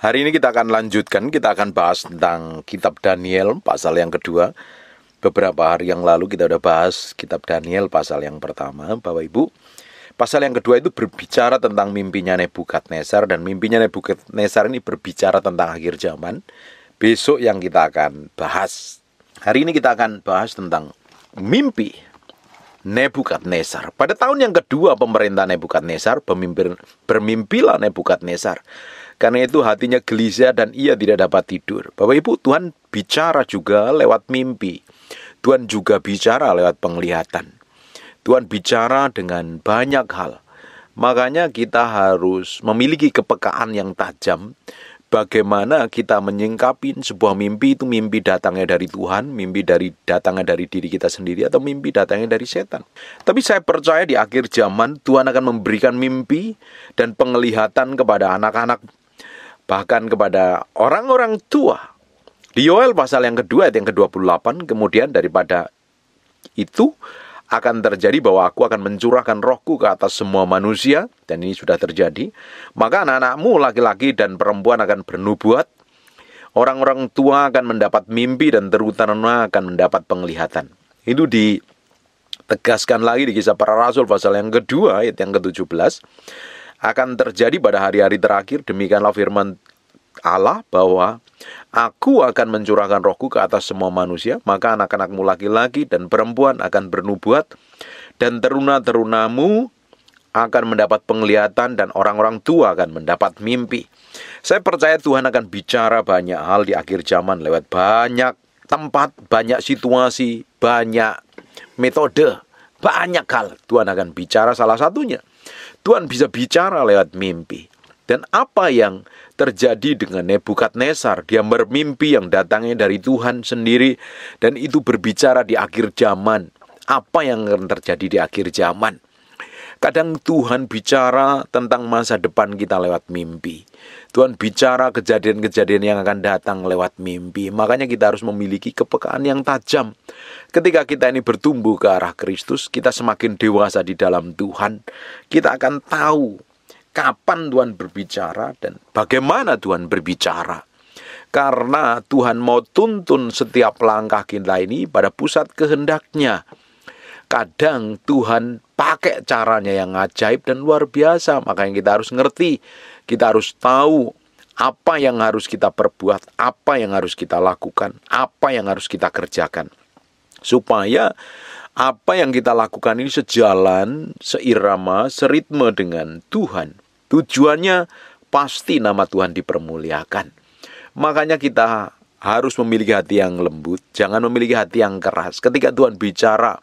Hari ini kita akan lanjutkan, kita akan bahas tentang kitab Daniel pasal yang kedua. Beberapa hari yang lalu kita sudah bahas kitab Daniel pasal yang pertama, Bapak Ibu. Pasal yang kedua itu berbicara tentang mimpinya Nebukadnezar dan mimpinya Nebukadnezar ini berbicara tentang akhir zaman. Besok yang kita akan bahas. Hari ini kita akan bahas tentang mimpi Nebukadnezar. Pada tahun yang kedua pemerintah Nebukadnezar, bermimpilah Nebukadnezar karena itu hatinya gelisah dan ia tidak dapat tidur. Bapak Ibu, Tuhan bicara juga lewat mimpi. Tuhan juga bicara lewat penglihatan. Tuhan bicara dengan banyak hal. Makanya kita harus memiliki kepekaan yang tajam bagaimana kita menyingkapi sebuah mimpi itu mimpi datangnya dari Tuhan, mimpi dari datangnya dari diri kita sendiri atau mimpi datangnya dari setan. Tapi saya percaya di akhir zaman Tuhan akan memberikan mimpi dan penglihatan kepada anak-anak bahkan kepada orang-orang tua. Di Yoel pasal yang kedua ayat yang ke-28 kemudian daripada itu akan terjadi bahwa aku akan mencurahkan rohku ke atas semua manusia dan ini sudah terjadi maka anak-anakmu laki-laki dan perempuan akan bernubuat orang-orang tua akan mendapat mimpi dan terutama akan mendapat penglihatan itu ditegaskan lagi di kisah para rasul pasal yang kedua ayat yang ke-17 akan terjadi pada hari-hari terakhir. Demikianlah firman Allah bahwa Aku akan mencurahkan rohku ke atas semua manusia, maka anak-anakmu laki-laki dan perempuan akan bernubuat, dan teruna-terunamu akan mendapat penglihatan dan orang-orang tua akan mendapat mimpi. Saya percaya Tuhan akan bicara banyak hal di akhir zaman lewat banyak tempat, banyak situasi, banyak metode, banyak hal Tuhan akan bicara salah satunya Tuhan bisa bicara lewat mimpi. Dan apa yang terjadi dengan Nebukadnezar? Dia bermimpi yang datangnya dari Tuhan sendiri dan itu berbicara di akhir zaman. Apa yang akan terjadi di akhir zaman? Kadang Tuhan bicara tentang masa depan kita lewat mimpi. Tuhan bicara kejadian-kejadian yang akan datang lewat mimpi. Makanya kita harus memiliki kepekaan yang tajam. Ketika kita ini bertumbuh ke arah Kristus, kita semakin dewasa di dalam Tuhan. Kita akan tahu kapan Tuhan berbicara dan bagaimana Tuhan berbicara karena Tuhan mau tuntun setiap langkah kita ini pada pusat kehendaknya kadang Tuhan pakai caranya yang ajaib dan luar biasa. Makanya kita harus ngerti, kita harus tahu apa yang harus kita perbuat, apa yang harus kita lakukan, apa yang harus kita kerjakan. Supaya apa yang kita lakukan ini sejalan, seirama, seritme dengan Tuhan. Tujuannya pasti nama Tuhan dipermuliakan. Makanya kita harus memiliki hati yang lembut, jangan memiliki hati yang keras. Ketika Tuhan bicara,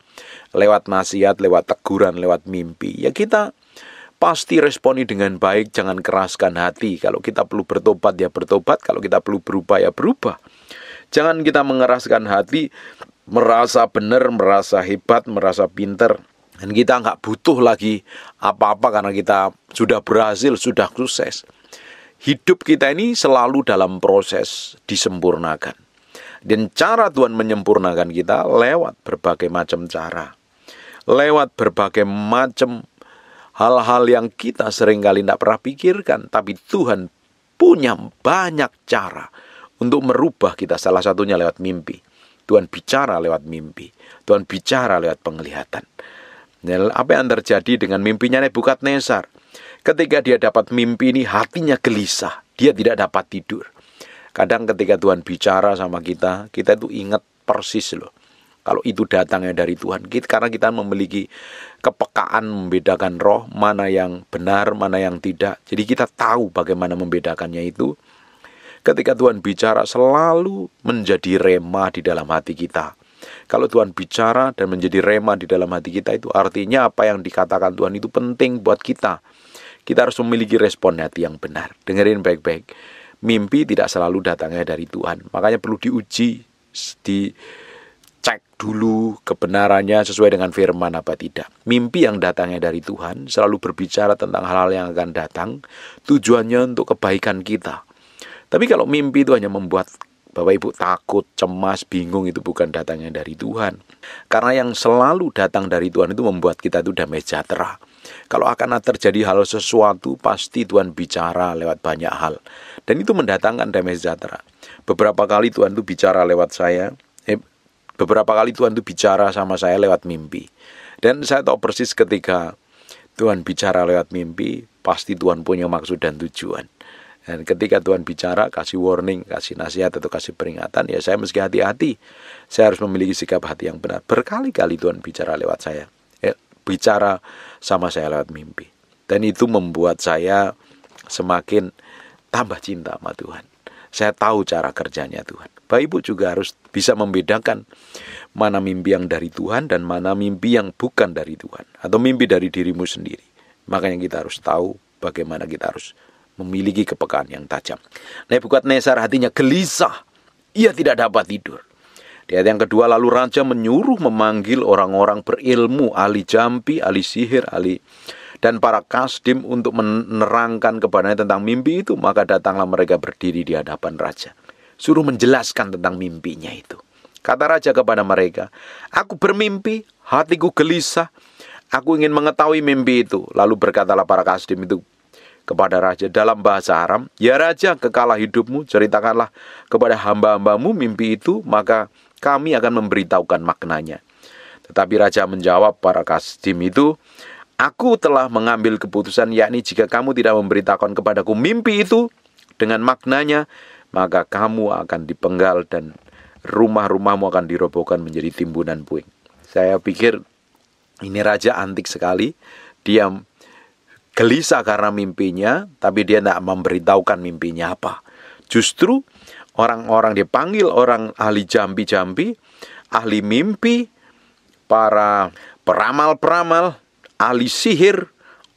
lewat nasihat, lewat teguran, lewat mimpi. Ya kita pasti responi dengan baik, jangan keraskan hati. Kalau kita perlu bertobat ya bertobat, kalau kita perlu berubah ya berubah. Jangan kita mengeraskan hati, merasa benar, merasa hebat, merasa pinter. Dan kita nggak butuh lagi apa-apa karena kita sudah berhasil, sudah sukses. Hidup kita ini selalu dalam proses disempurnakan. Dan cara Tuhan menyempurnakan kita lewat berbagai macam cara. Lewat berbagai macam hal-hal yang kita seringkali tidak pernah pikirkan. Tapi Tuhan punya banyak cara untuk merubah kita. Salah satunya lewat mimpi. Tuhan bicara lewat mimpi. Tuhan bicara lewat penglihatan. Dan apa yang terjadi dengan mimpinya Nebukadnezar? Ketika dia dapat mimpi ini hatinya gelisah. Dia tidak dapat tidur. Kadang ketika Tuhan bicara sama kita, kita itu ingat persis loh. Kalau itu datangnya dari Tuhan, kita, karena kita memiliki kepekaan membedakan roh mana yang benar, mana yang tidak. Jadi kita tahu bagaimana membedakannya itu. Ketika Tuhan bicara selalu menjadi rema di dalam hati kita. Kalau Tuhan bicara dan menjadi rema di dalam hati kita itu artinya apa yang dikatakan Tuhan itu penting buat kita. Kita harus memiliki respon hati yang benar. Dengerin baik-baik mimpi tidak selalu datangnya dari Tuhan. Makanya perlu diuji, dicek dulu kebenarannya sesuai dengan firman apa tidak. Mimpi yang datangnya dari Tuhan selalu berbicara tentang hal-hal yang akan datang, tujuannya untuk kebaikan kita. Tapi kalau mimpi itu hanya membuat Bapak Ibu takut, cemas, bingung itu bukan datangnya dari Tuhan. Karena yang selalu datang dari Tuhan itu membuat kita itu damai sejahtera. Kalau akan terjadi hal sesuatu, pasti Tuhan bicara lewat banyak hal. Dan itu mendatangkan damai sejahtera. Beberapa kali Tuhan itu bicara lewat saya, eh, beberapa kali Tuhan itu bicara sama saya lewat mimpi. Dan saya tahu persis ketika Tuhan bicara lewat mimpi, pasti Tuhan punya maksud dan tujuan. Dan ketika Tuhan bicara, kasih warning, kasih nasihat atau kasih peringatan, ya saya mesti hati-hati. Saya harus memiliki sikap hati yang benar. Berkali-kali Tuhan bicara lewat saya. Ya, bicara sama saya lewat mimpi. Dan itu membuat saya semakin tambah cinta sama Tuhan. Saya tahu cara kerjanya Tuhan. Bapak Ibu juga harus bisa membedakan mana mimpi yang dari Tuhan dan mana mimpi yang bukan dari Tuhan atau mimpi dari dirimu sendiri. Makanya kita harus tahu bagaimana kita harus memiliki kepekaan yang tajam. Nebukadnezar hatinya gelisah. Ia tidak dapat tidur. Di ayat yang kedua lalu raja menyuruh memanggil orang-orang berilmu, ahli jampi, ahli sihir, ahli dan para kasdim untuk menerangkan kepadanya tentang mimpi itu, maka datanglah mereka berdiri di hadapan raja. Suruh menjelaskan tentang mimpinya itu. Kata raja kepada mereka, "Aku bermimpi, hatiku gelisah. Aku ingin mengetahui mimpi itu." Lalu berkatalah para kasdim itu kepada raja dalam bahasa Aram, "Ya raja, kekalah hidupmu, ceritakanlah kepada hamba-hambamu mimpi itu, maka kami akan memberitahukan maknanya." Tetapi raja menjawab para kasdim itu, Aku telah mengambil keputusan yakni jika kamu tidak memberitakan kepadaku mimpi itu dengan maknanya, maka kamu akan dipenggal dan rumah-rumahmu akan dirobohkan menjadi timbunan puing. Saya pikir ini raja antik sekali. Dia gelisah karena mimpinya, tapi dia tidak memberitahukan mimpinya apa. Justru orang-orang dipanggil orang ahli jambi-jambi, ahli mimpi, para peramal-peramal ahli sihir,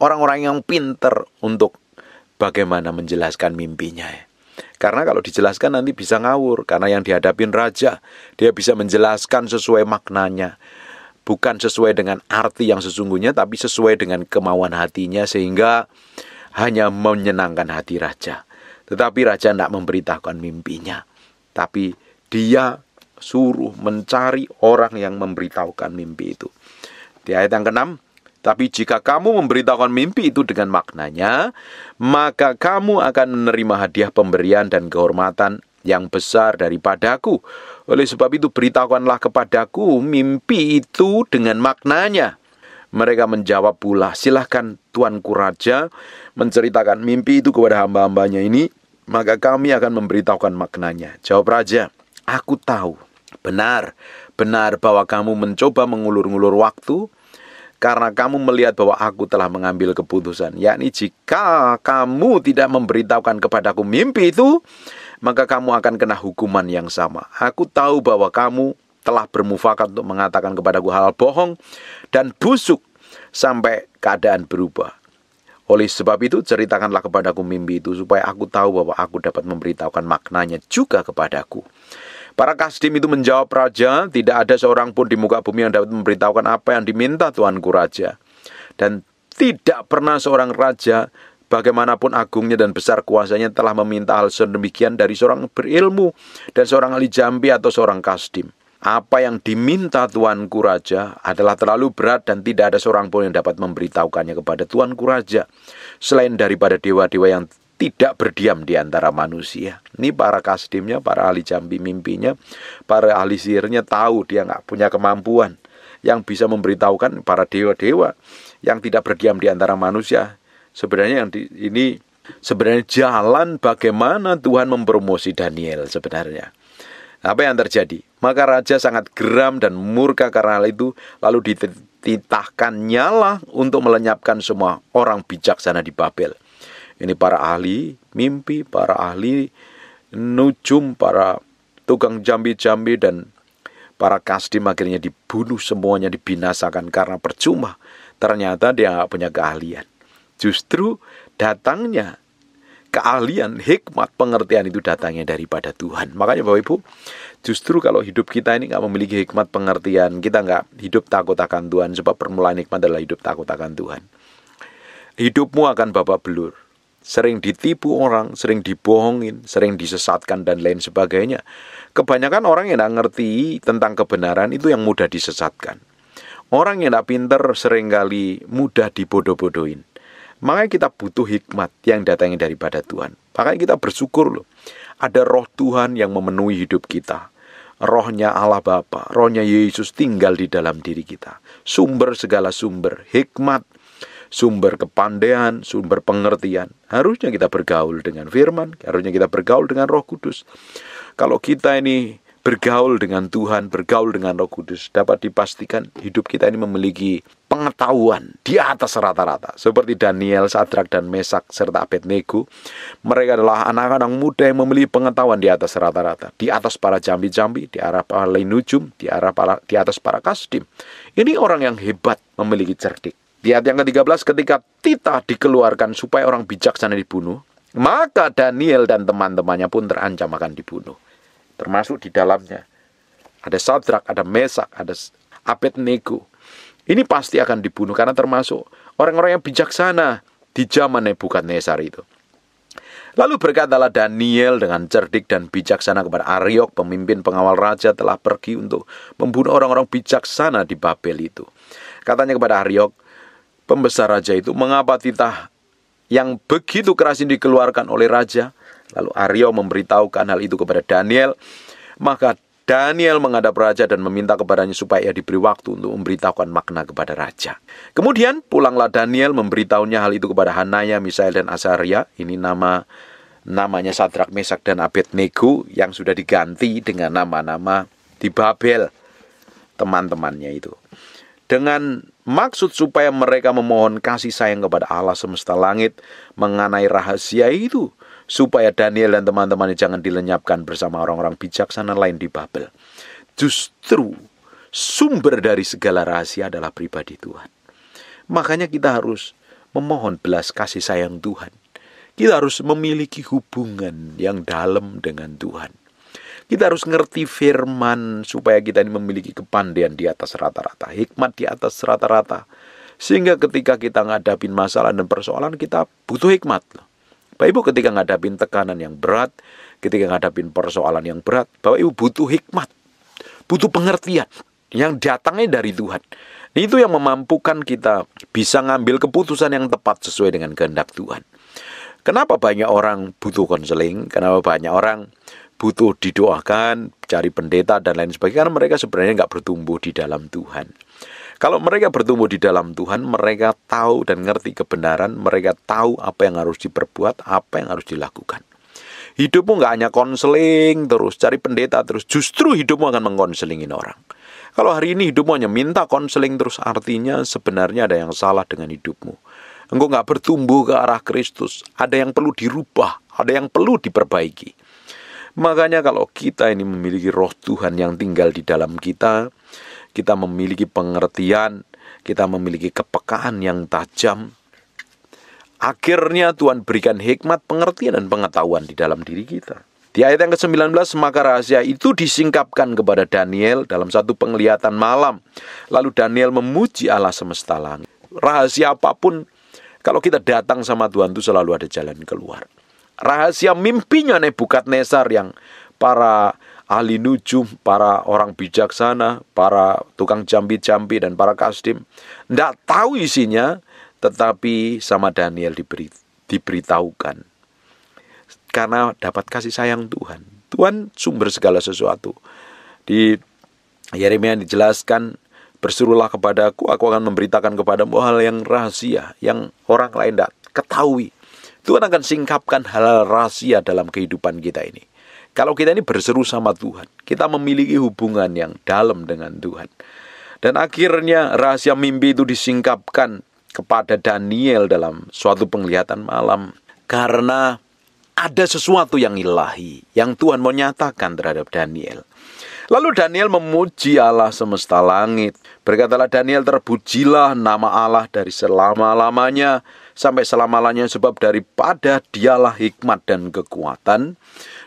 orang-orang yang pinter untuk bagaimana menjelaskan mimpinya. Karena kalau dijelaskan nanti bisa ngawur, karena yang dihadapin raja, dia bisa menjelaskan sesuai maknanya. Bukan sesuai dengan arti yang sesungguhnya, tapi sesuai dengan kemauan hatinya, sehingga hanya menyenangkan hati raja. Tetapi raja tidak memberitahukan mimpinya, tapi dia suruh mencari orang yang memberitahukan mimpi itu. Di ayat yang keenam, tapi jika kamu memberitahukan mimpi itu dengan maknanya, maka kamu akan menerima hadiah pemberian dan kehormatan yang besar daripadaku. Oleh sebab itu beritahukanlah kepadaku mimpi itu dengan maknanya. Mereka menjawab pula, silahkan tuanku raja menceritakan mimpi itu kepada hamba-hambanya ini, maka kami akan memberitahukan maknanya. Jawab raja, aku tahu, benar, benar bahwa kamu mencoba mengulur-ngulur waktu, karena kamu melihat bahwa aku telah mengambil keputusan. Yakni jika kamu tidak memberitahukan kepadaku mimpi itu, maka kamu akan kena hukuman yang sama. Aku tahu bahwa kamu telah bermufakat untuk mengatakan kepadaku hal-hal bohong dan busuk sampai keadaan berubah. Oleh sebab itu ceritakanlah kepadaku mimpi itu supaya aku tahu bahwa aku dapat memberitahukan maknanya juga kepadaku. Para kastim itu menjawab raja, tidak ada seorang pun di muka bumi yang dapat memberitahukan apa yang diminta Tuanku raja. Dan tidak pernah seorang raja bagaimanapun agungnya dan besar kuasanya telah meminta hal sedemikian dari seorang berilmu dan seorang ahli jambi atau seorang kastim. Apa yang diminta tuanku raja adalah terlalu berat dan tidak ada seorang pun yang dapat memberitahukannya kepada tuanku raja selain daripada dewa-dewa yang tidak berdiam di antara manusia. Ini para kasdimnya, para ahli jambi mimpinya, para ahli sihirnya tahu dia nggak punya kemampuan yang bisa memberitahukan para dewa-dewa yang tidak berdiam di antara manusia. Sebenarnya yang di, ini sebenarnya jalan bagaimana Tuhan mempromosi Daniel sebenarnya. Apa yang terjadi? Maka raja sangat geram dan murka karena hal itu, lalu dititahkan nyala untuk melenyapkan semua orang bijaksana di Babel. Ini para ahli mimpi, para ahli nujum, para tukang jambi-jambi dan para kasdim akhirnya dibunuh semuanya dibinasakan karena percuma. Ternyata dia nggak punya keahlian. Justru datangnya keahlian, hikmat, pengertian itu datangnya daripada Tuhan. Makanya Bapak Ibu, justru kalau hidup kita ini nggak memiliki hikmat pengertian, kita nggak hidup takut akan Tuhan, sebab permulaan hikmat adalah hidup takut akan Tuhan. Hidupmu akan Bapak belur sering ditipu orang, sering dibohongin, sering disesatkan dan lain sebagainya. Kebanyakan orang yang tidak ngerti tentang kebenaran itu yang mudah disesatkan. Orang yang tidak pinter seringkali mudah dibodoh-bodohin. Makanya kita butuh hikmat yang datangnya daripada Tuhan. Makanya kita bersyukur loh. Ada roh Tuhan yang memenuhi hidup kita. Rohnya Allah Bapa, rohnya Yesus tinggal di dalam diri kita. Sumber segala sumber, hikmat, sumber kepandaian, sumber pengertian. Harusnya kita bergaul dengan firman, harusnya kita bergaul dengan Roh Kudus. Kalau kita ini bergaul dengan Tuhan, bergaul dengan Roh Kudus, dapat dipastikan hidup kita ini memiliki pengetahuan di atas rata-rata. Seperti Daniel, Sadrak, dan Mesak, serta Abednego. Mereka adalah anak-anak muda yang memiliki pengetahuan di atas rata-rata. Di atas para jambi-jambi, di arah para lenujum, di, arah para, di atas para kasdim. Ini orang yang hebat, memiliki cerdik. Di ayat yang ke-13 ketika titah dikeluarkan supaya orang bijaksana dibunuh, maka Daniel dan teman-temannya pun terancam akan dibunuh. Termasuk di dalamnya ada Sadrak, ada Mesak, ada Abednego. Ini pasti akan dibunuh karena termasuk orang-orang yang bijaksana di zaman Nebukadnezar itu. Lalu berkatalah Daniel dengan cerdik dan bijaksana kepada Ariok, pemimpin pengawal raja telah pergi untuk membunuh orang-orang bijaksana di Babel itu. Katanya kepada Ariok, pembesar raja itu mengapa titah yang begitu keras ini dikeluarkan oleh raja? Lalu Aryo memberitahukan hal itu kepada Daniel. Maka Daniel menghadap raja dan meminta kepadanya supaya ia diberi waktu untuk memberitahukan makna kepada raja. Kemudian pulanglah Daniel memberitahunya hal itu kepada Hanaya, Misael, dan Azaria. Ini nama namanya Sadrak, Mesak, dan Abednego yang sudah diganti dengan nama-nama di Babel teman-temannya itu. Dengan Maksud supaya mereka memohon kasih sayang kepada Allah semesta langit mengenai rahasia itu. Supaya Daniel dan teman-temannya jangan dilenyapkan bersama orang-orang bijaksana lain di Babel. Justru sumber dari segala rahasia adalah pribadi Tuhan. Makanya kita harus memohon belas kasih sayang Tuhan. Kita harus memiliki hubungan yang dalam dengan Tuhan. Kita harus ngerti firman supaya kita ini memiliki kepandian di atas rata-rata, hikmat di atas rata-rata. Sehingga ketika kita ngadapin masalah dan persoalan kita butuh hikmat. Bapak Ibu ketika ngadapin tekanan yang berat, ketika ngadapin persoalan yang berat, Bapak Ibu butuh hikmat. Butuh pengertian yang datangnya dari Tuhan. Itu yang memampukan kita bisa ngambil keputusan yang tepat sesuai dengan kehendak Tuhan. Kenapa banyak orang butuh konseling? Kenapa banyak orang butuh didoakan, cari pendeta dan lain sebagainya karena mereka sebenarnya nggak bertumbuh di dalam Tuhan. Kalau mereka bertumbuh di dalam Tuhan, mereka tahu dan ngerti kebenaran, mereka tahu apa yang harus diperbuat, apa yang harus dilakukan. Hidupmu nggak hanya konseling terus, cari pendeta terus, justru hidupmu akan mengkonselingin orang. Kalau hari ini hidupmu hanya minta konseling terus, artinya sebenarnya ada yang salah dengan hidupmu. Engkau nggak bertumbuh ke arah Kristus, ada yang perlu dirubah, ada yang perlu diperbaiki. Makanya kalau kita ini memiliki roh Tuhan yang tinggal di dalam kita, kita memiliki pengertian, kita memiliki kepekaan yang tajam. Akhirnya Tuhan berikan hikmat, pengertian, dan pengetahuan di dalam diri kita. Di ayat yang ke-19, maka rahasia itu disingkapkan kepada Daniel dalam satu penglihatan malam. Lalu Daniel memuji Allah semesta langit. Rahasia apapun, kalau kita datang sama Tuhan itu selalu ada jalan keluar rahasia mimpinya Nebukadnezar yang para ahli nujum, para orang bijaksana, para tukang jambi-jambi dan para kasdim tidak tahu isinya, tetapi sama Daniel diberi, diberitahukan. Karena dapat kasih sayang Tuhan. Tuhan sumber segala sesuatu. Di Yeremia dijelaskan bersuruhlah kepadaku, aku akan memberitakan kepadamu hal yang rahasia, yang orang lain tidak ketahui. Tuhan akan singkapkan hal rahasia dalam kehidupan kita ini. Kalau kita ini berseru sama Tuhan, kita memiliki hubungan yang dalam dengan Tuhan. Dan akhirnya rahasia mimpi itu disingkapkan kepada Daniel dalam suatu penglihatan malam. Karena ada sesuatu yang ilahi yang Tuhan mau nyatakan terhadap Daniel. Lalu Daniel memuji Allah semesta langit. Berkatalah Daniel, terpujilah nama Allah dari selama-lamanya sampai selama-lamanya sebab daripada dialah hikmat dan kekuatan.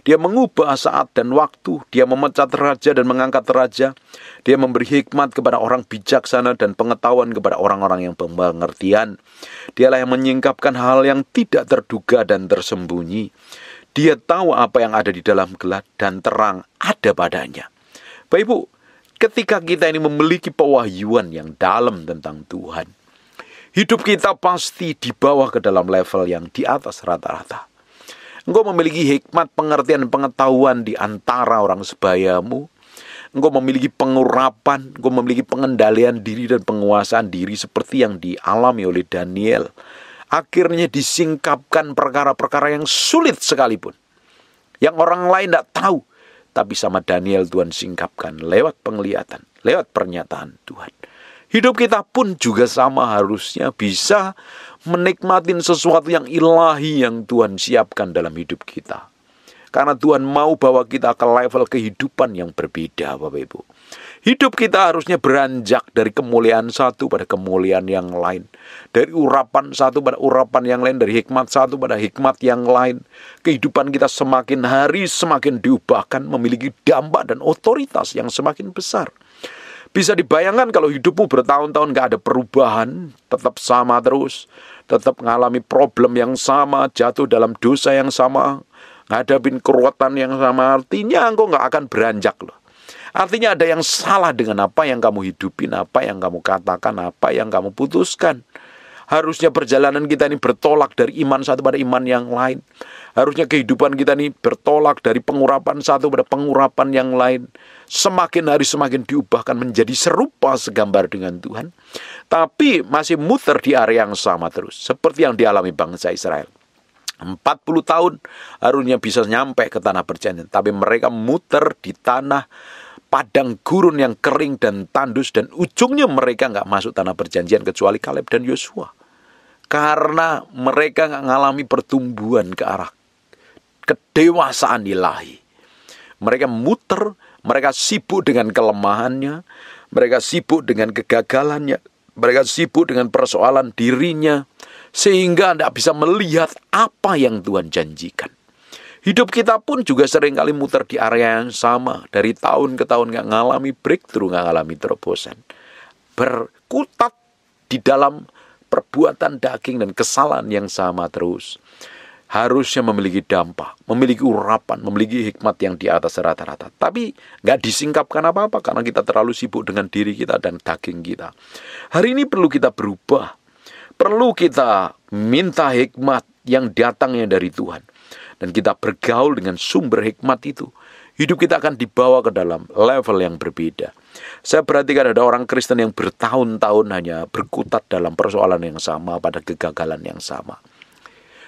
Dia mengubah saat dan waktu, dia memecat raja dan mengangkat raja. Dia memberi hikmat kepada orang bijaksana dan pengetahuan kepada orang-orang yang pengertian. Dialah yang menyingkapkan hal yang tidak terduga dan tersembunyi. Dia tahu apa yang ada di dalam gelap dan terang ada padanya. Bapak Ibu, ketika kita ini memiliki pewahyuan yang dalam tentang Tuhan, Hidup kita pasti di bawah ke dalam level yang di atas rata-rata. Engkau memiliki hikmat, pengertian, pengetahuan di antara orang sebayamu. Engkau memiliki pengurapan, engkau memiliki pengendalian diri dan penguasaan diri seperti yang dialami oleh Daniel. Akhirnya disingkapkan perkara-perkara yang sulit sekalipun. Yang orang lain tidak tahu. Tapi sama Daniel Tuhan singkapkan lewat penglihatan, lewat pernyataan Tuhan. Hidup kita pun juga sama harusnya bisa menikmati sesuatu yang ilahi yang Tuhan siapkan dalam hidup kita. Karena Tuhan mau bawa kita ke level kehidupan yang berbeda Bapak Ibu. Hidup kita harusnya beranjak dari kemuliaan satu pada kemuliaan yang lain. Dari urapan satu pada urapan yang lain. Dari hikmat satu pada hikmat yang lain. Kehidupan kita semakin hari semakin diubahkan memiliki dampak dan otoritas yang semakin besar bisa dibayangkan kalau hidupmu bertahun-tahun gak ada perubahan, tetap sama terus, tetap mengalami problem yang sama, jatuh dalam dosa yang sama, ngadapin keruatan yang sama, artinya engkau gak akan beranjak loh. Artinya ada yang salah dengan apa yang kamu hidupin, apa yang kamu katakan, apa yang kamu putuskan. Harusnya perjalanan kita ini bertolak dari iman satu pada iman yang lain. Harusnya kehidupan kita ini bertolak dari pengurapan satu pada pengurapan yang lain. Semakin hari semakin diubahkan menjadi serupa segambar dengan Tuhan. Tapi masih muter di area yang sama terus. Seperti yang dialami bangsa Israel. 40 tahun harusnya bisa nyampe ke tanah perjanjian. Tapi mereka muter di tanah padang gurun yang kering dan tandus dan ujungnya mereka nggak masuk tanah perjanjian kecuali Kaleb dan Yosua karena mereka nggak mengalami pertumbuhan ke arah kedewasaan ilahi mereka muter mereka sibuk dengan kelemahannya mereka sibuk dengan kegagalannya mereka sibuk dengan persoalan dirinya sehingga tidak bisa melihat apa yang Tuhan janjikan Hidup kita pun juga sering kali muter di area yang sama. Dari tahun ke tahun nggak ngalami breakthrough, nggak ngalami terobosan. Berkutat di dalam perbuatan daging dan kesalahan yang sama terus. Harusnya memiliki dampak, memiliki urapan, memiliki hikmat yang di atas rata-rata. Tapi nggak disingkapkan apa-apa karena kita terlalu sibuk dengan diri kita dan daging kita. Hari ini perlu kita berubah. Perlu kita minta hikmat yang datangnya dari Tuhan dan kita bergaul dengan sumber hikmat itu, hidup kita akan dibawa ke dalam level yang berbeda. Saya perhatikan ada orang Kristen yang bertahun-tahun hanya berkutat dalam persoalan yang sama pada kegagalan yang sama.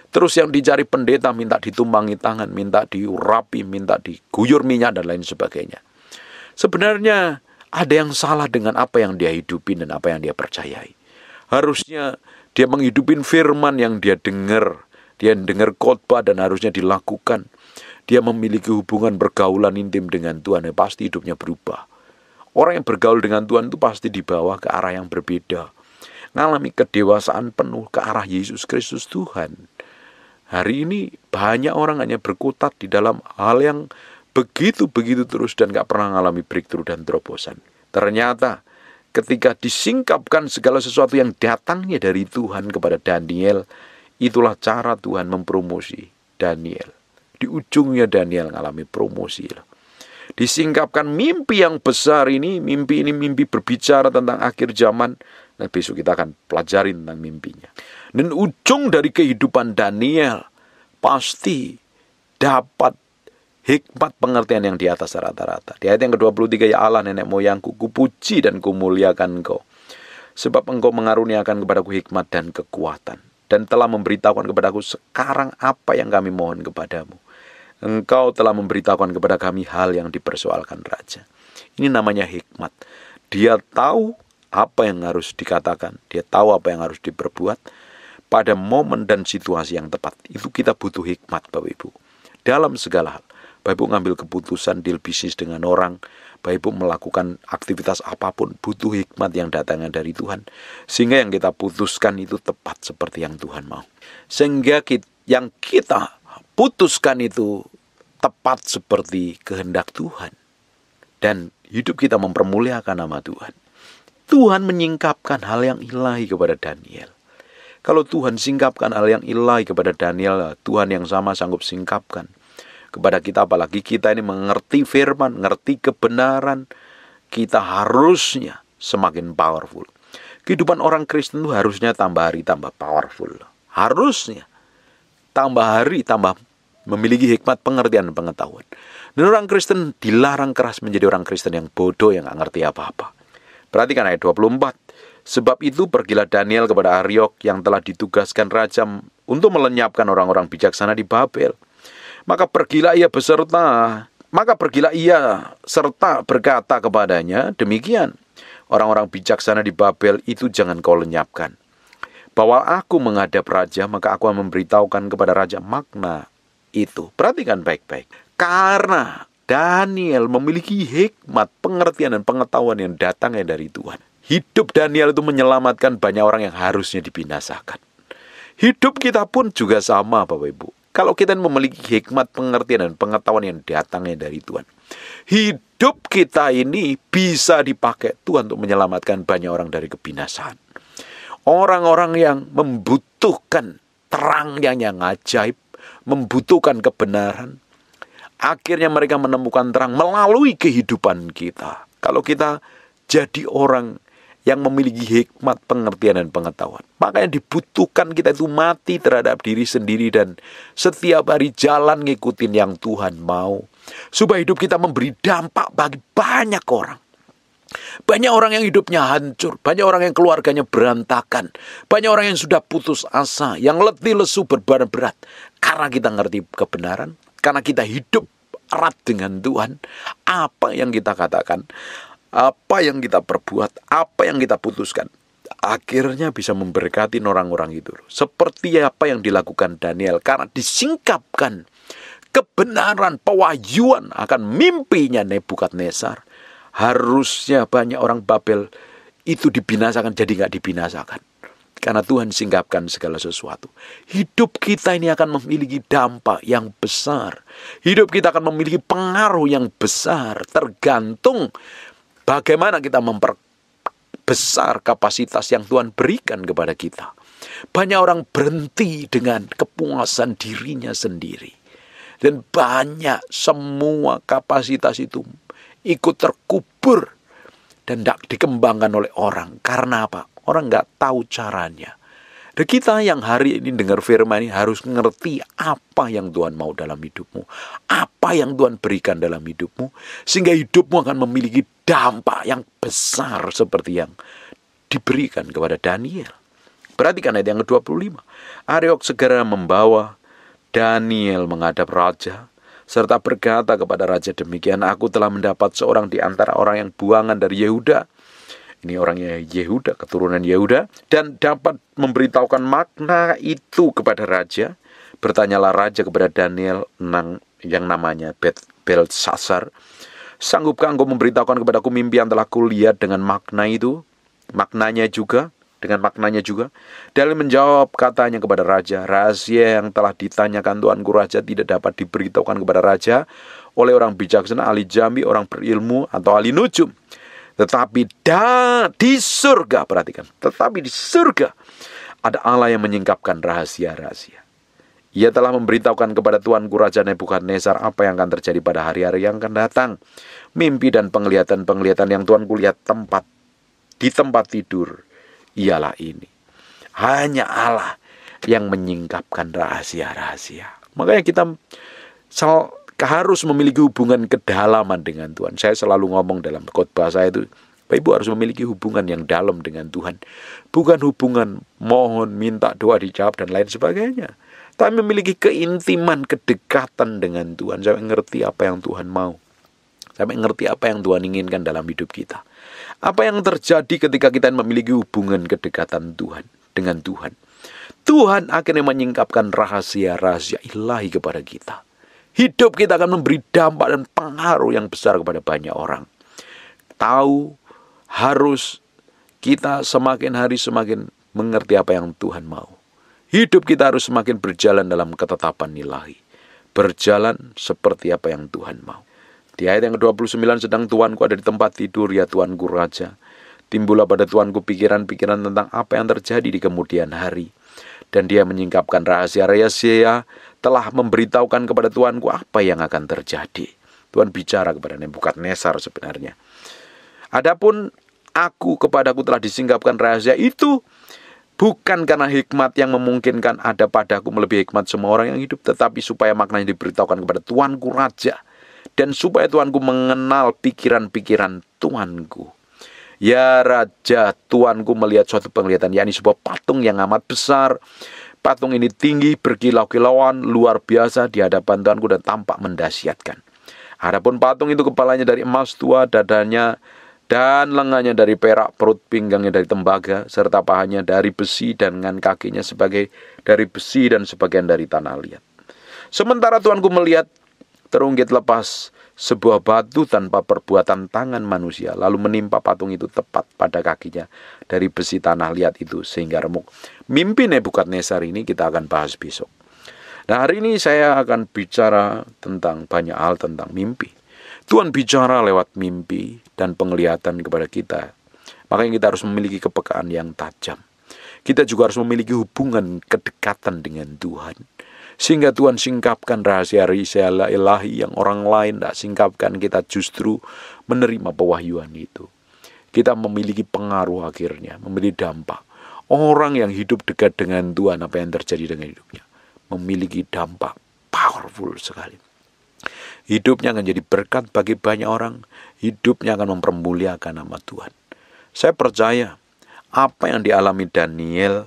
Terus yang dicari pendeta minta ditumbangi tangan, minta diurapi, minta diguyur minyak dan lain sebagainya. Sebenarnya ada yang salah dengan apa yang dia hidupi dan apa yang dia percayai. Harusnya dia menghidupin firman yang dia dengar, dia dengar khotbah dan harusnya dilakukan. Dia memiliki hubungan bergaulan intim dengan Tuhan. Ya, pasti hidupnya berubah. Orang yang bergaul dengan Tuhan itu pasti dibawa ke arah yang berbeda. Ngalami kedewasaan penuh ke arah Yesus Kristus Tuhan. Hari ini banyak orang hanya berkutat di dalam hal yang begitu-begitu terus dan gak pernah mengalami breakthrough dan terobosan. Ternyata ketika disingkapkan segala sesuatu yang datangnya dari Tuhan kepada Daniel, Itulah cara Tuhan mempromosi Daniel. Di ujungnya Daniel mengalami promosi. Disingkapkan mimpi yang besar ini, mimpi ini mimpi berbicara tentang akhir zaman. Nah, besok kita akan pelajari tentang mimpinya. Dan ujung dari kehidupan Daniel pasti dapat hikmat pengertian yang di atas rata-rata. Di ayat yang ke-23, ya Allah nenek moyangku, kupuji dan kumuliakan engkau. Sebab engkau mengaruniakan kepadaku hikmat dan kekuatan dan telah memberitahukan kepadaku sekarang apa yang kami mohon kepadamu. Engkau telah memberitahukan kepada kami hal yang dipersoalkan raja. Ini namanya hikmat. Dia tahu apa yang harus dikatakan, dia tahu apa yang harus diperbuat pada momen dan situasi yang tepat. Itu kita butuh hikmat, Bapak Ibu. Dalam segala hal, Bapak Ibu ngambil keputusan deal bisnis dengan orang, Bapak Ibu melakukan aktivitas apapun butuh hikmat yang datangnya dari Tuhan. Sehingga yang kita putuskan itu tepat seperti yang Tuhan mau. Sehingga yang kita putuskan itu tepat seperti kehendak Tuhan. Dan hidup kita mempermuliakan nama Tuhan. Tuhan menyingkapkan hal yang ilahi kepada Daniel. Kalau Tuhan singkapkan hal yang ilahi kepada Daniel, Tuhan yang sama sanggup singkapkan kepada kita apalagi kita ini mengerti firman, mengerti kebenaran, kita harusnya semakin powerful. Kehidupan orang Kristen itu harusnya tambah hari tambah powerful. Harusnya tambah hari tambah memiliki hikmat pengertian dan pengetahuan. Dan orang Kristen dilarang keras menjadi orang Kristen yang bodoh yang nggak ngerti apa-apa. Perhatikan ayat 24. Sebab itu pergilah Daniel kepada Ariok yang telah ditugaskan raja untuk melenyapkan orang-orang bijaksana di Babel maka pergilah ia beserta maka pergilah ia serta berkata kepadanya demikian orang-orang bijaksana di Babel itu jangan kau lenyapkan bahwa aku menghadap raja maka aku akan memberitahukan kepada raja makna itu perhatikan baik-baik karena Daniel memiliki hikmat, pengertian, dan pengetahuan yang datangnya dari Tuhan. Hidup Daniel itu menyelamatkan banyak orang yang harusnya dibinasakan. Hidup kita pun juga sama, Bapak Ibu. Kalau kita memiliki hikmat, pengertian, dan pengetahuan yang datangnya dari Tuhan. Hidup kita ini bisa dipakai Tuhan untuk menyelamatkan banyak orang dari kebinasaan. Orang-orang yang membutuhkan terangnya yang ajaib, membutuhkan kebenaran. Akhirnya mereka menemukan terang melalui kehidupan kita. Kalau kita jadi orang yang memiliki hikmat, pengertian, dan pengetahuan. makanya dibutuhkan kita itu mati terhadap diri sendiri dan setiap hari jalan ngikutin yang Tuhan mau. Supaya hidup kita memberi dampak bagi banyak orang. Banyak orang yang hidupnya hancur, banyak orang yang keluarganya berantakan, banyak orang yang sudah putus asa, yang letih lesu berbadan berat. Karena kita ngerti kebenaran, karena kita hidup erat dengan Tuhan, apa yang kita katakan apa yang kita perbuat, apa yang kita putuskan, akhirnya bisa memberkati orang-orang itu. Seperti apa yang dilakukan Daniel karena disingkapkan kebenaran pewahyuan akan mimpinya Nebukadnezar. Harusnya banyak orang Babel itu dibinasakan jadi nggak dibinasakan. Karena Tuhan singkapkan segala sesuatu. Hidup kita ini akan memiliki dampak yang besar. Hidup kita akan memiliki pengaruh yang besar. Tergantung Bagaimana kita memperbesar kapasitas yang Tuhan berikan kepada kita? Banyak orang berhenti dengan kepuasan dirinya sendiri. Dan banyak semua kapasitas itu ikut terkubur dan tidak dikembangkan oleh orang. Karena apa? Orang nggak tahu caranya. Dan kita yang hari ini dengar firman ini harus ngerti apa yang Tuhan mau dalam hidupmu. Apa yang Tuhan berikan dalam hidupmu. Sehingga hidupmu akan memiliki dampak yang besar seperti yang diberikan kepada Daniel. Perhatikan ayat yang ke-25. Ariok segera membawa Daniel menghadap raja serta berkata kepada raja demikian aku telah mendapat seorang di antara orang yang buangan dari Yehuda ini orangnya Yehuda, keturunan Yehuda, dan dapat memberitahukan makna itu kepada raja. Bertanyalah raja kepada Daniel yang namanya Belsasar, sanggupkah engkau memberitahukan kepadaku mimpi yang telah kulihat dengan makna itu? Maknanya juga, dengan maknanya juga. Daniel menjawab katanya kepada raja, rahasia yang telah ditanyakan guru Raja tidak dapat diberitahukan kepada raja oleh orang bijaksana, ahli jambi, orang berilmu, atau ahli nujum. Tetapi da, di surga, perhatikan. Tetapi di surga ada Allah yang menyingkapkan rahasia-rahasia. Ia telah memberitahukan kepada Tuanku Raja Nebukadnezar apa yang akan terjadi pada hari-hari yang akan datang. Mimpi dan penglihatan-penglihatan yang Tuhan kulihat tempat di tempat tidur ialah ini. Hanya Allah yang menyingkapkan rahasia-rahasia. Makanya kita harus memiliki hubungan kedalaman dengan Tuhan. Saya selalu ngomong dalam khotbah saya itu, Bapak Ibu harus memiliki hubungan yang dalam dengan Tuhan. Bukan hubungan mohon, minta doa dijawab, dan lain sebagainya. Tapi memiliki keintiman, kedekatan dengan Tuhan. Saya ngerti apa yang Tuhan mau. Saya ngerti apa yang Tuhan inginkan dalam hidup kita. Apa yang terjadi ketika kita memiliki hubungan kedekatan Tuhan dengan Tuhan. Tuhan akhirnya menyingkapkan rahasia-rahasia ilahi kepada kita hidup kita akan memberi dampak dan pengaruh yang besar kepada banyak orang. Tahu harus kita semakin hari semakin mengerti apa yang Tuhan mau. Hidup kita harus semakin berjalan dalam ketetapan nilai. Berjalan seperti apa yang Tuhan mau. Di ayat yang ke-29, sedang Tuanku ada di tempat tidur, ya Tuanku Raja. Timbullah pada Tuanku pikiran-pikiran tentang apa yang terjadi di kemudian hari. Dan dia menyingkapkan rahasia rahasia telah memberitahukan kepada Tuanku apa yang akan terjadi. Tuhan bicara kepada Nebukadnezar sebenarnya. Adapun aku kepadaku telah disingkapkan rahasia itu bukan karena hikmat yang memungkinkan ada padaku melebihi hikmat semua orang yang hidup, tetapi supaya maknanya diberitahukan kepada Tuanku Raja dan supaya Tuanku mengenal pikiran-pikiran Tuanku. Ya Raja, Tuanku melihat suatu penglihatan, yakni sebuah patung yang amat besar Patung ini tinggi, berkilau-kilauan, luar biasa di hadapan Tuhanku dan tampak mendasyatkan. Adapun patung itu kepalanya dari emas tua, dadanya dan lengannya dari perak, perut pinggangnya dari tembaga, serta pahanya dari besi dan ngan kakinya sebagai dari besi dan sebagian dari tanah liat. Sementara Tuanku melihat terungkit lepas sebuah batu tanpa perbuatan tangan manusia lalu menimpa patung itu tepat pada kakinya dari besi tanah liat itu sehingga remuk. Mimpi Nebukadnezar ini kita akan bahas besok. Nah hari ini saya akan bicara tentang banyak hal tentang mimpi. Tuhan bicara lewat mimpi dan penglihatan kepada kita. Makanya kita harus memiliki kepekaan yang tajam. Kita juga harus memiliki hubungan kedekatan dengan Tuhan sehingga Tuhan singkapkan rahasia-rahasia ilahi yang orang lain tidak singkapkan kita justru menerima pewahyuan itu. Kita memiliki pengaruh akhirnya, memiliki dampak. Orang yang hidup dekat dengan Tuhan apa yang terjadi dengan hidupnya. Memiliki dampak powerful sekali. Hidupnya akan jadi berkat bagi banyak orang. Hidupnya akan mempermuliakan nama Tuhan. Saya percaya apa yang dialami Daniel,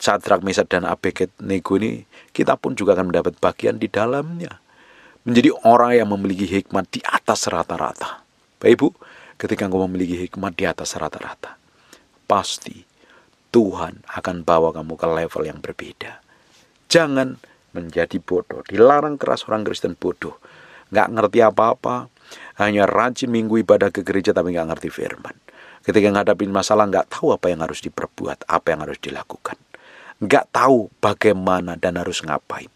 Sadrak, Mesad, dan Abednego ini kita pun juga akan mendapat bagian di dalamnya. Menjadi orang yang memiliki hikmat di atas rata-rata. Bapak Ibu, ketika engkau memiliki hikmat di atas rata-rata, pasti Tuhan akan bawa kamu ke level yang berbeda. Jangan menjadi bodoh. Dilarang keras orang Kristen bodoh. Nggak ngerti apa-apa, hanya rajin minggu ibadah ke gereja tapi nggak ngerti firman. Ketika menghadapi masalah nggak tahu apa yang harus diperbuat, apa yang harus dilakukan nggak tahu bagaimana dan harus ngapain.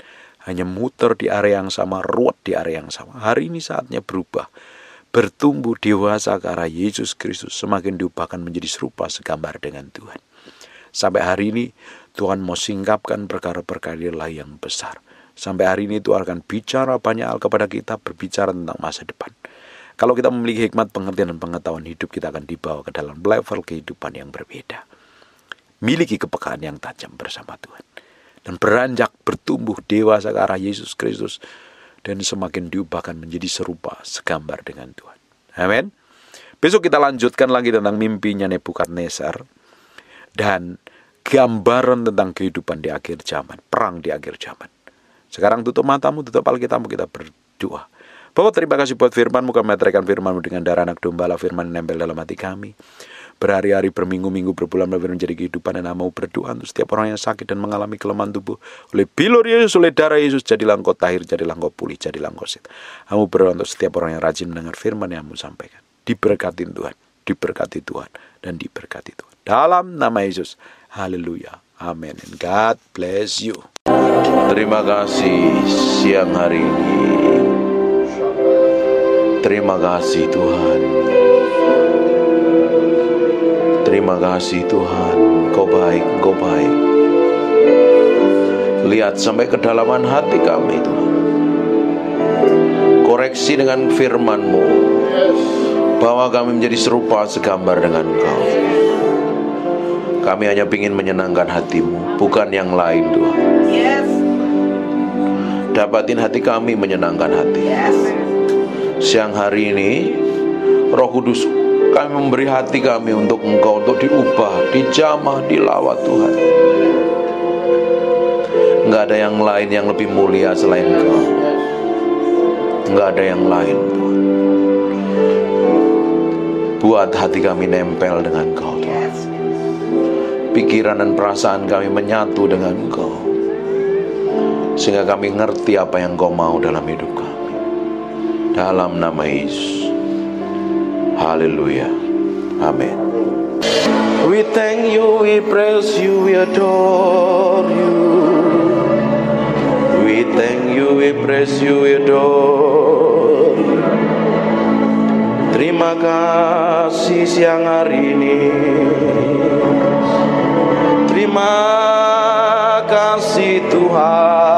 Hanya muter di area yang sama, ruwet di area yang sama. Hari ini saatnya berubah. Bertumbuh dewasa ke arah Yesus Kristus semakin diubahkan menjadi serupa segambar dengan Tuhan. Sampai hari ini Tuhan mau singkapkan perkara-perkara yang besar. Sampai hari ini Tuhan akan bicara banyak hal kepada kita berbicara tentang masa depan. Kalau kita memiliki hikmat pengertian dan pengetahuan hidup kita akan dibawa ke dalam level kehidupan yang berbeda miliki kepekaan yang tajam bersama Tuhan dan beranjak bertumbuh dewasa ke arah Yesus Kristus dan semakin diubahkan menjadi serupa segambar dengan Tuhan. Amin. Besok kita lanjutkan lagi tentang mimpinya Nebukadnezar dan gambaran tentang kehidupan di akhir zaman, perang di akhir zaman. Sekarang tutup matamu, tutup alkitabmu, kita berdoa. Bapak terima kasih buat firmanmu, kami meteraikan firmanmu dengan darah anak domba, firman nempel dalam hati kami berhari-hari, berminggu-minggu, berbulan-bulan menjadi kehidupan dan mau berdoa untuk setiap orang yang sakit dan mengalami kelemahan tubuh. Oleh bilur Yesus, oleh darah Yesus, jadi engkau tahir, jadi engkau pulih, jadi engkau sit. Kamu berdoa untuk setiap orang yang rajin mendengar firman yang kamu sampaikan. Diberkati Tuhan, diberkati Tuhan, dan diberkati Tuhan. Dalam nama Yesus, haleluya. Amin. God bless you. Terima kasih siang hari ini. Terima kasih Tuhan Terima kasih Tuhan, kau baik, kau baik. Lihat sampai kedalaman hati kami Tuhan. Koreksi dengan FirmanMu Bahwa kami menjadi serupa segambar dengan Engkau. Kami hanya ingin menyenangkan hatimu, bukan yang lain Tuhan. Dapatin hati kami menyenangkan hati. Siang hari ini, Roh Kudus kami memberi hati kami untuk Engkau untuk diubah, dijamah, dilawat Tuhan. Enggak ada yang lain yang lebih mulia selain Engkau. Enggak ada yang lain Tuhan. Buat hati kami nempel dengan Engkau Pikiran dan perasaan kami menyatu dengan Engkau. Sehingga kami ngerti apa yang Engkau mau dalam hidup kami. Dalam nama Yesus. Hallelujah. Amen. We thank you, we praise you, we adore you. We thank you, we praise you, we adore you. Terima kasih siang hari ini. Terima kasih Tuhan.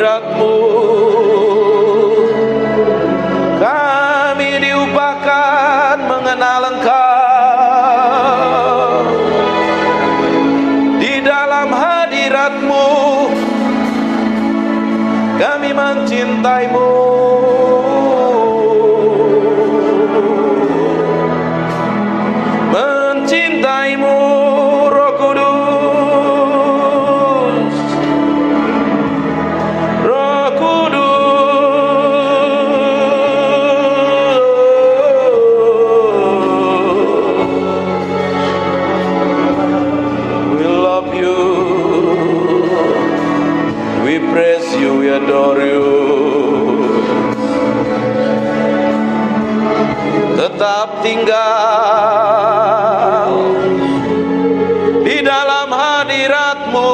hadiratmu kami diupakan mengenal engkau di dalam hadiratmu kami mencintaimu tetap tinggal di dalam hadiratmu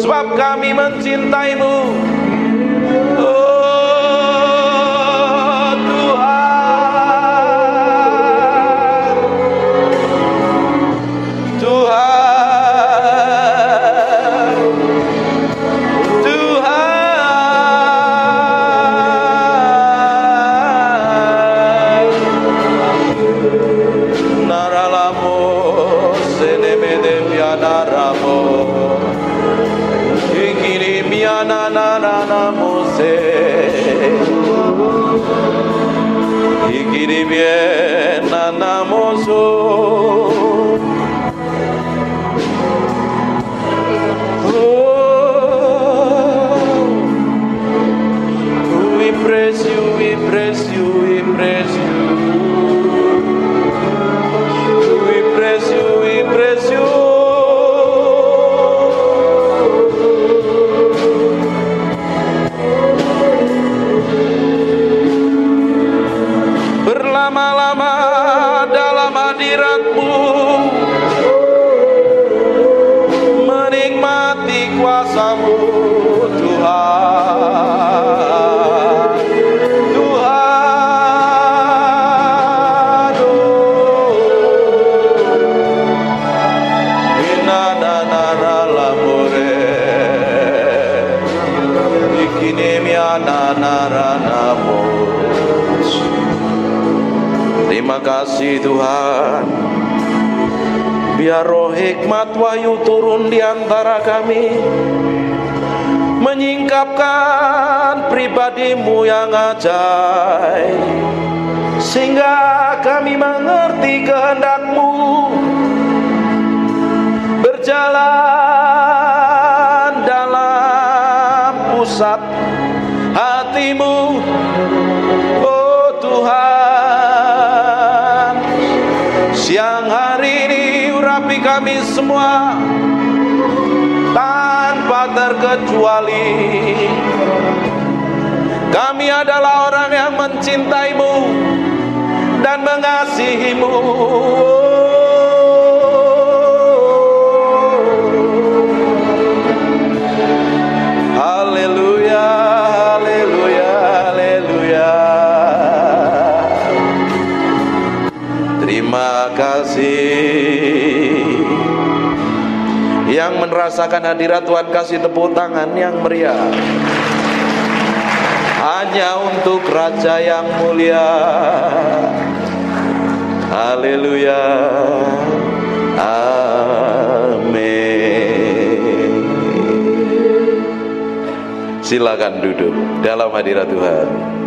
sebab kami mencintaimu kasihmu yang ajaib Sehingga kami mengerti kehendakmu Berjalan dalam pusat hatimu Oh Tuhan Siang hari ini urapi kami semua Tanpa terkecuali kami adalah orang yang mencintaimu dan mengasihimu. Haleluya, haleluya, haleluya. Terima kasih yang merasakan hadirat Tuhan kasih tepuk tangan yang meriah hanya untuk Raja yang mulia. Haleluya. Amin. Silakan duduk dalam hadirat Tuhan.